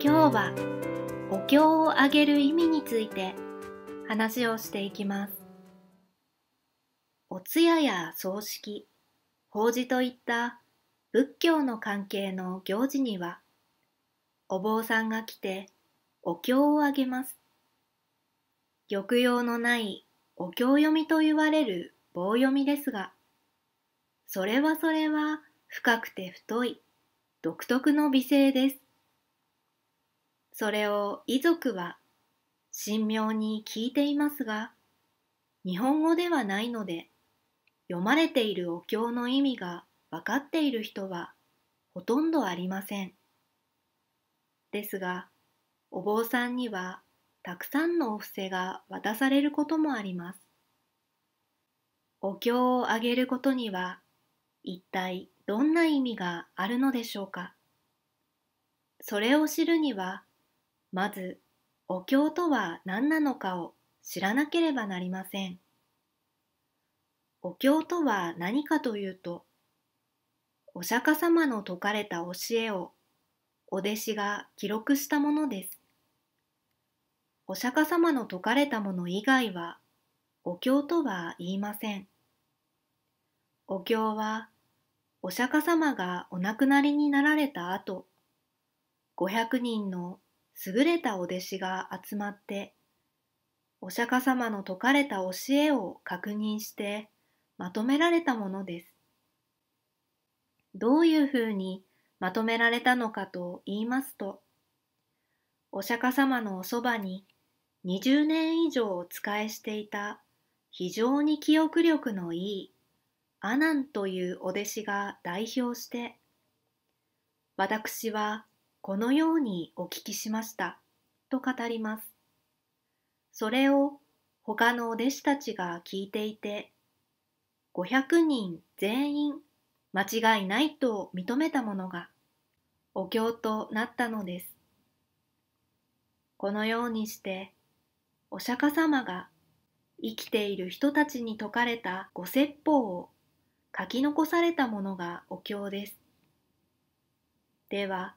今日はお経をあげる意味について話をしていきます。お通夜や葬式、法事といった仏教の関係の行事には、お坊さんが来てお経をあげます。抑揚のないお経読みと言われる棒読みですが、それはそれは深くて太い独特の美声です。それを遺族は神妙に聞いていますが、日本語ではないので、読まれているお経の意味が分かっている人はほとんどありません。ですが、お坊さんにはたくさんのお布施が渡されることもあります。お経をあげることには一体どんな意味があるのでしょうか。それを知るにはまずお経とは何なのかを知らなければなりません。お経とは何かというと、お釈迦様の説かれた教えをお弟子が記録したものです。お釈迦様の説かれたもの以外は、お経とは言いません。お経は、お釈迦様がお亡くなりになられた後、500人の優れたお弟子が集まってお釈迦様の説かれた教えを確認してまとめられたものです。どういうふうにまとめられたのかと言いますと、お釈迦様のおそばに20年以上お仕えしていた非常に記憶力のいい阿南というお弟子が代表して、私はこのようにお聞きしましたと語ります。それを他のお弟子たちが聞いていて、500人全員間違いないと認めたものがお経となったのです。このようにしてお釈迦様が生きている人たちに説かれたご説法を書き残されたものがお経です。では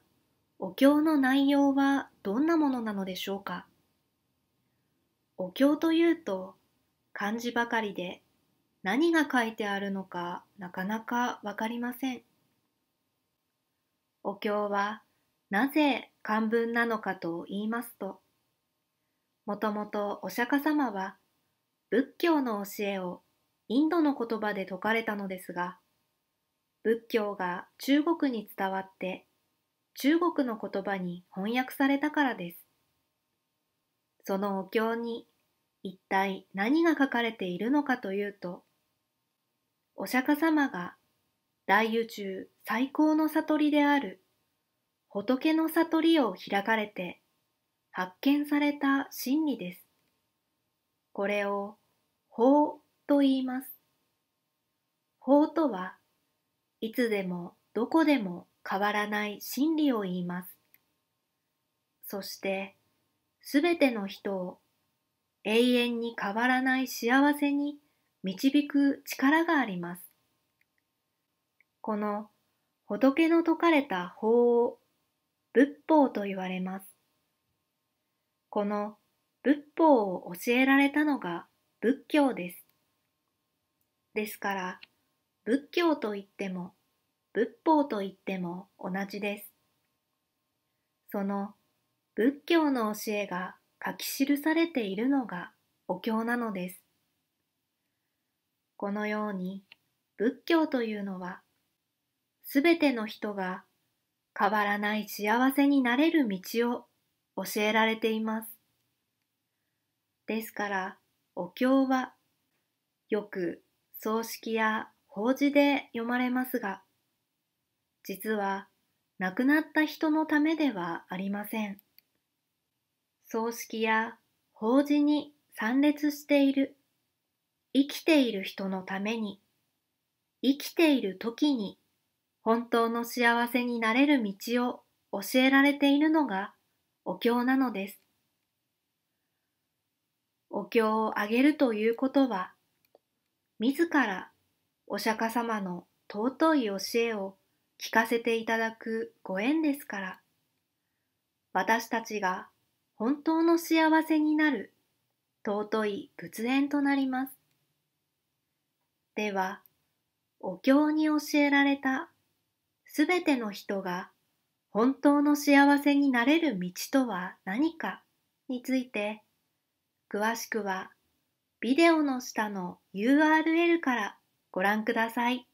お経の内容はどんなものなのでしょうかお経というと漢字ばかりで何が書いてあるのかなかなかわかりません。お経はなぜ漢文なのかと言いますと、もともとお釈迦様は仏教の教えをインドの言葉で説かれたのですが、仏教が中国に伝わって中国の言葉に翻訳されたからです。そのお経に一体何が書かれているのかというと、お釈迦様が大宇宙最高の悟りである仏の悟りを開かれて発見された真理です。これを法と言います。法とはいつでもどこでも変わらない真理を言います。そして、すべての人を永遠に変わらない幸せに導く力があります。この仏の説かれた法を仏法と言われます。この仏法を教えられたのが仏教です。ですから、仏教といっても仏法といっても同じです。その仏教の教えが書き記されているのがお経なのです。このように仏教というのはすべての人が変わらない幸せになれる道を教えられています。ですからお経はよく葬式や法事で読まれますが実は亡くなった人のためではありません。葬式や法事に参列している、生きている人のために、生きている時に本当の幸せになれる道を教えられているのがお経なのです。お経をあげるということは、自らお釈迦様の尊い教えを聞かせていただくご縁ですから、私たちが本当の幸せになる尊い仏縁となります。では、お経に教えられたすべての人が本当の幸せになれる道とは何かについて、詳しくはビデオの下の URL からご覧ください。